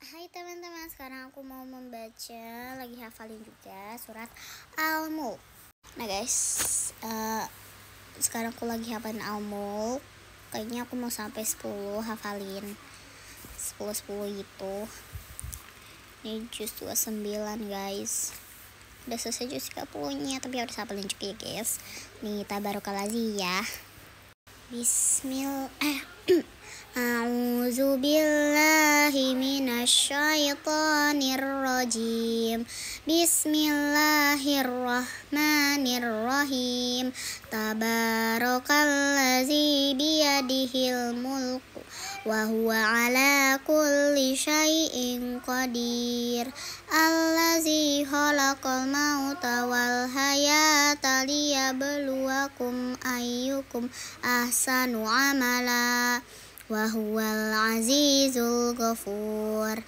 Hai teman-teman, sekarang aku mau membaca lagi hafalin juga surat Al-Mulk. Nah guys, uh, sekarang aku lagi hafalin Al-Mulk. Kayaknya aku mau sampai 10 hafalin. 10-10 gitu. Ini jus 29 guys. Udah selesai jus 30-nya, tapi harus hafalin juga ya guys. Nih, tabarukalazi ya. Bismillah. Eh, min minasyaitonirrajim Bismillahirrahmanirrahim Tabarakalladzi biyadihil mulku wa huwa ala kulli syai'in qadir allazi khalaqal mauta wal hayata liyabluwakum ayyukum ahsanu amala وهو العزيز الغفور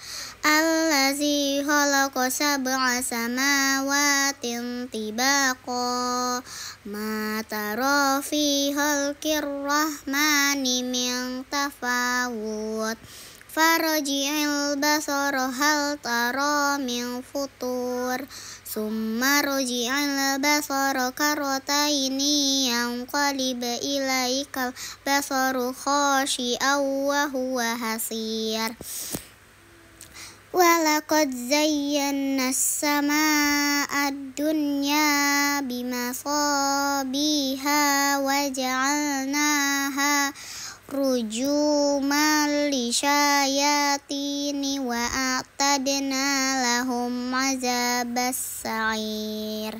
الذي خلق سبع سماوات طباقا ما ترى في خلق الرحمن من تفاوت فارجع البصر هل ترى من فطور ثم رجع البصر كرتين ينقلب إليك البصر خاشئا وهو هصير ولقد زينا السماء الدنيا بمصابيها وجعلناها Ruju mali wa a'tadna lahum azabas sa'ir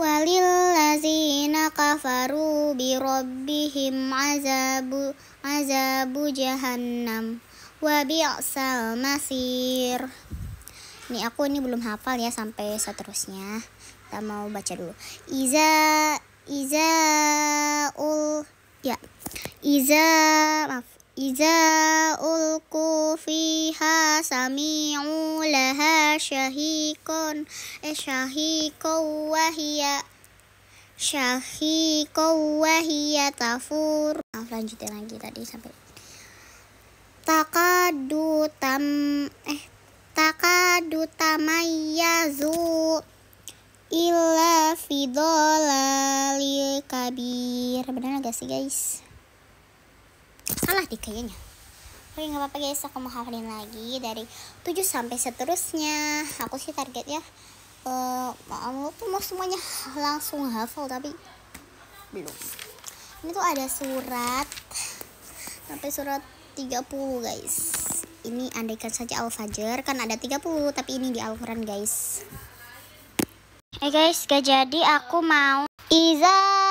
Walillazina kafaru bi rabbihim azabu, azabu jahannam wa bi'sal masir Nih aku ini belum hafal ya sampai seterusnya Kita mau baca dulu Iza Iza ul Ya Iza maaf Iza ulku fiha sami'u laha syahikon eh syahikon wahiyya syahiko wahiyya tafur maaf lanjutin lagi tadi sampai takadu tam eh takadu tamayyazu illa fi kabir benar gak sih guys ah deh kayaknya Oke nggak apa-apa guys aku mau hafalin lagi dari 7 sampai seterusnya aku sih targetnya uh, mau tuh mau semuanya langsung hafal tapi belum ini tuh ada surat sampai surat 30 guys ini andaikan saja Al-Fajr kan ada 30 tapi ini di Al-Quran guys Hey eh, guys, gak jadi aku mau Iza